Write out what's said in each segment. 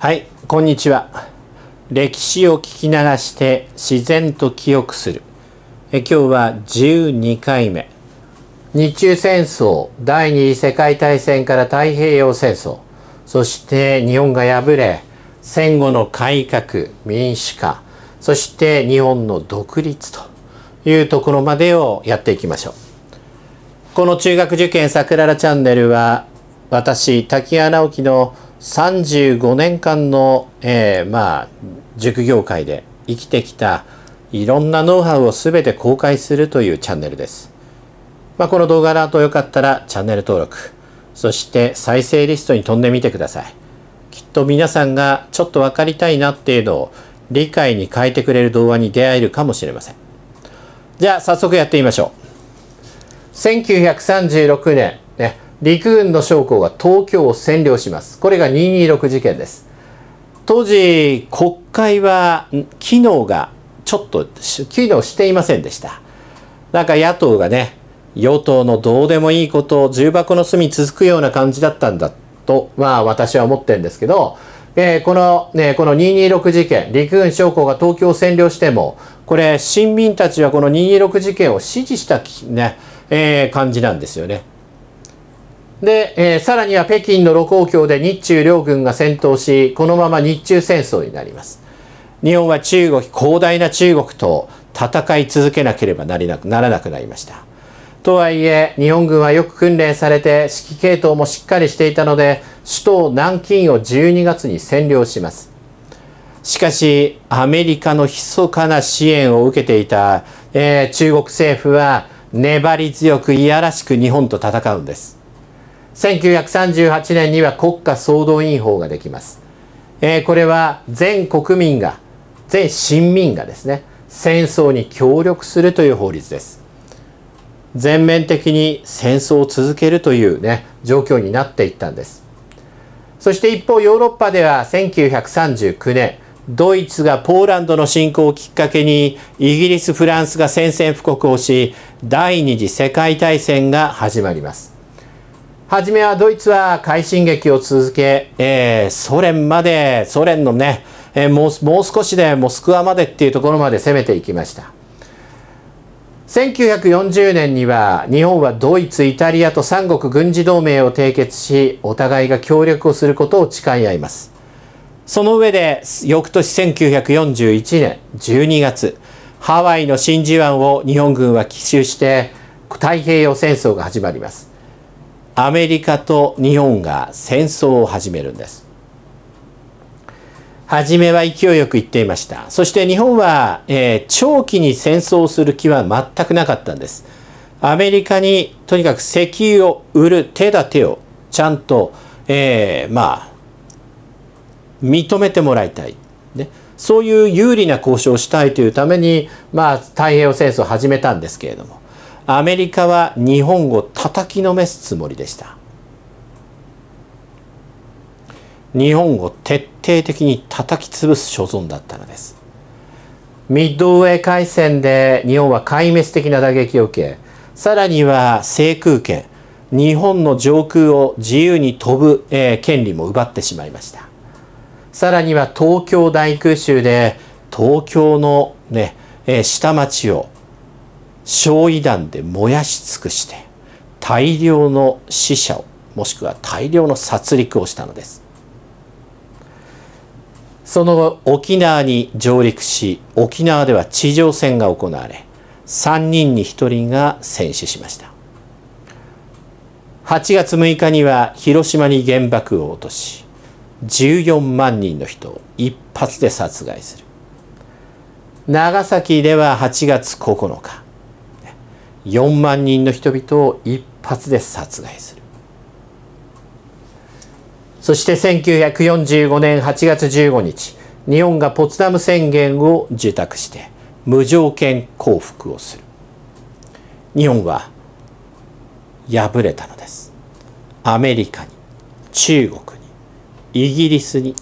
はい、こんにちは。歴史を聞き流して自然と記憶する。え今日は12回目。日中戦争、第二次世界大戦から太平洋戦争、そして日本が敗れ、戦後の改革、民主化、そして日本の独立というところまでをやっていきましょう。この中学受験さくららチャンネルは、私、滝原直樹の35年間の、えー、まあ、塾業界で生きてきたいろんなノウハウを全て公開するというチャンネルです。まあ、この動画だとよかったらチャンネル登録、そして再生リストに飛んでみてください。きっと皆さんがちょっと分かりたいなっていうのを理解に変えてくれる動画に出会えるかもしれません。じゃあ早速やってみましょう。1936年、ね、陸軍の将校が東京を占領します。これが226事件です。当時、国会は機能がちょっと機能していませんでした。なんか野党がね、与党のどうでもいいことを重箱の隅続くような感じだったんだと、まあ私は思ってるんですけど、えー、この、ね、この226事件、陸軍将校が東京を占領しても、これ、新民たちはこの226事件を支持した、ね、えー、感じなんですよね。で、えー、さらには北京の盧溝橋で日中両軍が戦闘し、このまま日中戦争になります。日本は中国、広大な中国と戦い続けなければなりなくならなくなりました。とはいえ、日本軍はよく訓練されて、指揮系統もしっかりしていたので、首都南京を12月に占領します。しかし、アメリカの密かな支援を受けていた、えー、中国政府は、粘り強くいやらしく日本と戦うんです。1938年には国家総動員法ができます。えー、これは全国民が、全市民がですね、戦争に協力するという法律です。全面的に戦争を続けるというね、状況になっていったんです。そして一方ヨーロッパでは1939年、ドイツがポーランドの侵攻をきっかけにイギリス、フランスが宣戦布告をし、第二次世界大戦が始まります。初めはドイツは快進撃を続け、えー、ソ連まで、ソ連のね、えー、もう、もう少しでモスクワまでっていうところまで攻めていきました。1940年には日本はドイツ、イタリアと三国軍事同盟を締結し、お互いが協力をすることを誓い合います。その上で、翌年1941年12月、ハワイの真珠湾を日本軍は奇襲して、太平洋戦争が始まります。アメリカと日本が戦争を始めるんです。初めは勢いよく言っていました。そして日本は、えー、長期に戦争する気は全くなかったんです。アメリカにとにかく石油を売る手立てをちゃんと、えー、まあ、認めてもらいたい。ね、そういう有利な交渉をしたいというために、まあ、太平洋戦争を始めたんですけれども。アメリカは日本を叩きのめすつもりでした日本を徹底的に叩き潰す所存だったのですミッドウェー海戦で日本は壊滅的な打撃を受けさらには制空権日本の上空を自由に飛ぶ、えー、権利も奪ってしまいましたさらには東京大空襲で東京のね、えー、下町を焼夷弾で燃やし尽くして大量の死者をもしくは大量の殺戮をしたのですその後沖縄に上陸し沖縄では地上戦が行われ3人に1人が戦死しました8月6日には広島に原爆を落とし14万人の人を一発で殺害する長崎では8月9日4万人の人々を一発で殺害するそして1945年8月15日日本がポツダム宣言を受託して無条件降伏をする日本は敗れたのですアメリカに中国にイギリスに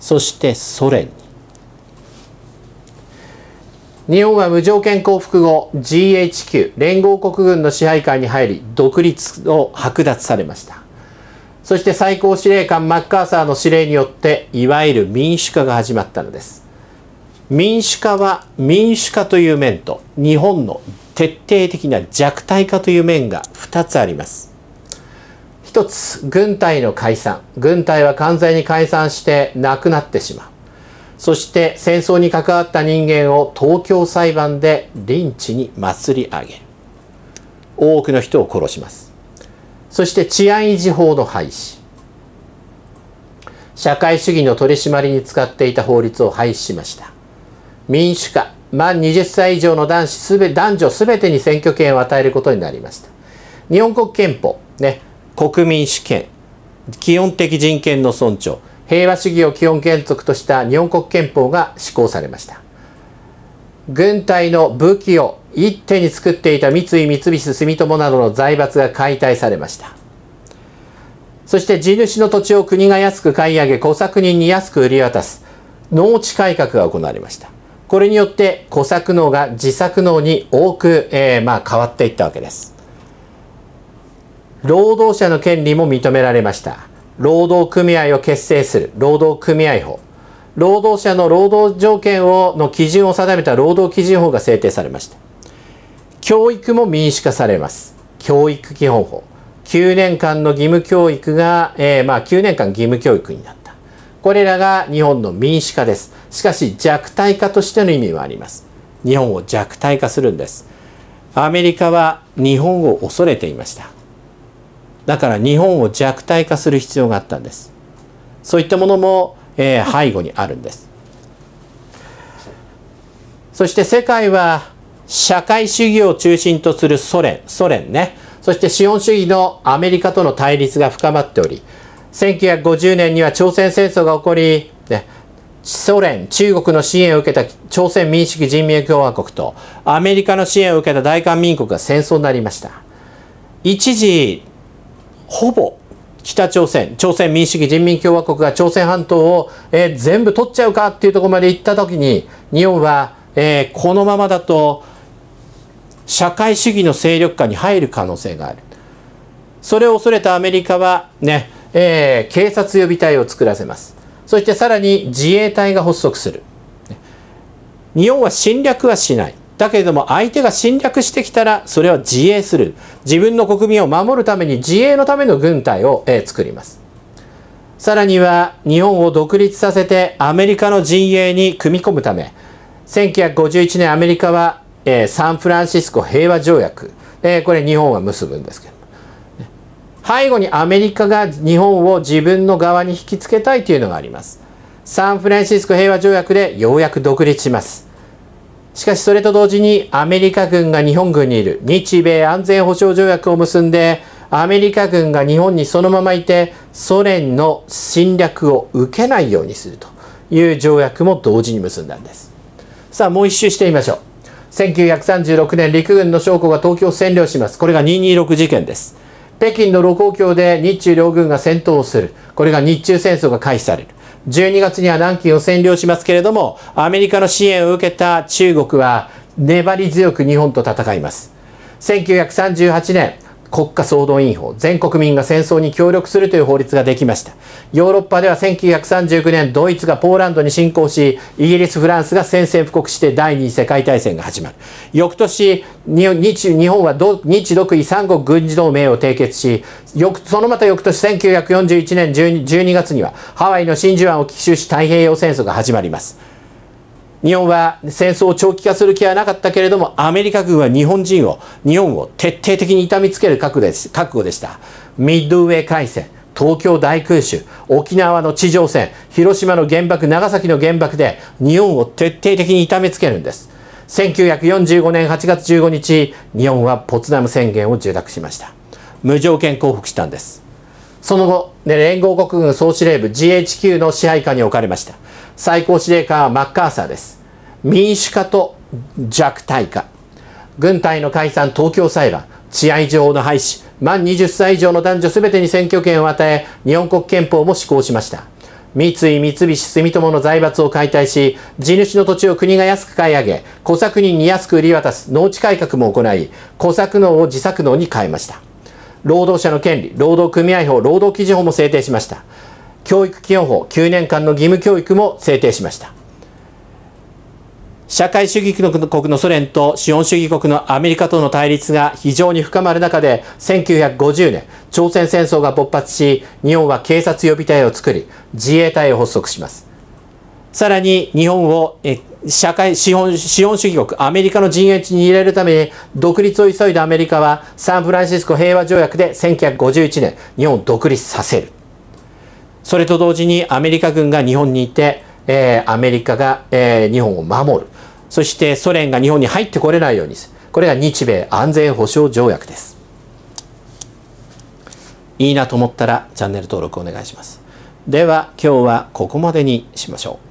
そしてソ連に日本は無条件降伏後 GHQ 連合国軍の支配下に入り独立を剥奪されましたそして最高司令官マッカーサーの指令によっていわゆる民主化が始まったのです民主化は民主化という面と日本の徹底的な弱体化という面が2つあります1つ軍隊の解散軍隊は完全に解散してなくなってしまうそして戦争に関わった人間を東京裁判でリンチに祭り上げる。多くの人を殺します。そして治安維持法の廃止。社会主義の取り締まりに使っていた法律を廃止しました。民主化、満20歳以上の男子すべ、男女すべてに選挙権を与えることになりました。日本国憲法、ね、国民主権、基本的人権の尊重、平和主義を基本原則とした日本国憲法が施行されました軍隊の武器を一手に作っていた三井三菱住友などの財閥が解体されましたそして地主の土地を国が安く買い上げ小作人に安く売り渡す農地改革が行われましたこれによって小作農が自作農に多く、えー、まあ変わっていったわけです労働者の権利も認められました労働組合を結成する労働組合法労働者の労働条件をの基準を定めた労働基準法が制定されました教育も民主化されます教育基本法9年間の義務教育が、えー、まあ9年間義務教育になったこれらが日本の民主化ですしかし弱体化としての意味はあります日本を弱体化するんですアメリカは日本を恐れていましただから日本を弱体化する必要があったんですそういったものも、えー、背後にあるんですそして世界は社会主義を中心とするソ連ソ連ねそして資本主義のアメリカとの対立が深まっており1950年には朝鮮戦争が起こり、ね、ソ連、中国の支援を受けた朝鮮民主主義人民共和国とアメリカの支援を受けた大韓民国が戦争になりました。一時、ほぼ北朝鮮、朝鮮民主主義人民共和国が朝鮮半島を、えー、全部取っちゃうかっていうところまで行った時に、日本は、えー、このままだと社会主義の勢力下に入る可能性がある。それを恐れたアメリカはね、えー、警察予備隊を作らせます。そしてさらに自衛隊が発足する。日本は侵略はしない。だけれども相手が侵略してきたらそれは自衛する自分の国民を守るために自衛のための軍隊を、え作りますさらには日本を独立させてアメリカの陣営に組み込むため1951年アメリカは、えサンフランシスコ平和条約、えこれ日本は結ぶんですけど背後にアメリカが日本を自分の側に引きつけたいというのがあります。サンフランシスコ平和条約でようやく独立します。しかしそれと同時にアメリカ軍が日本軍にいる日米安全保障条約を結んでアメリカ軍が日本にそのままいてソ連の侵略を受けないようにするという条約も同時に結んだんですさあもう一周してみましょう1936年陸軍の将校が東京を占領しますこれが226事件です北京の盧溝橋で日中両軍が戦闘をするこれが日中戦争が開始される12月には南京を占領しますけれども、アメリカの支援を受けた中国は粘り強く日本と戦います。1938年、国家総動員法、全国民が戦争に協力するという法律ができました。ヨーロッパでは1939年、ドイツがポーランドに侵攻し、イギリス、フランスが宣戦布告して第二次世界大戦が始まる。翌年、日日本は日独位三国軍事同盟を締結し、翌そのまた翌年1941年1 12月には、ハワイの真珠湾を奇襲し太平洋戦争が始まります。日本は戦争を長期化する気はなかったけれども、アメリカ軍は日本人を、日本を徹底的に痛みつける覚悟で覚悟でした。ミッドウェー海戦、東京大空襲、沖縄の地上戦、広島の原爆、長崎の原爆で日本を徹底的に痛めつけるんです。1945年8月15日、日本はポツダム宣言を受諾しました。無条件降伏したんです。その後、連合国軍総司令部 GHQ の支配下に置かれました。最高司令官はマッカーサーです。民主化と弱体化。軍隊の解散、東京裁判、治安上の廃止、満20歳以上の男女すべてに選挙権を与え、日本国憲法も施行しました。三井三菱住友の財閥を解体し、地主の土地を国が安く買い上げ、小作人に安く売り渡す農地改革も行い、小作農を自作農に変えました。労働者の権利、労働組合法、労働基準法も制定しました。教育基本法9年間の義務教育も制定しました。社会主義国のソ連と資本主義国のアメリカとの対立が非常に深まる中で1950年朝鮮戦争が勃発し日本は警察予備隊を作り自衛隊を発足しますさらに日本を社会資本資本主義国アメリカの陣営地に入れるために独立を急いだアメリカはサンフランシスコ平和条約で1951年日本を独立させるそれと同時にアメリカ軍が日本にいて、えー、アメリカが、えー、日本を守る。そしてソ連が日本に入ってこれないようにする。これが日米安全保障条約です。いいなと思ったらチャンネル登録お願いします。では今日はここまでにしましょう。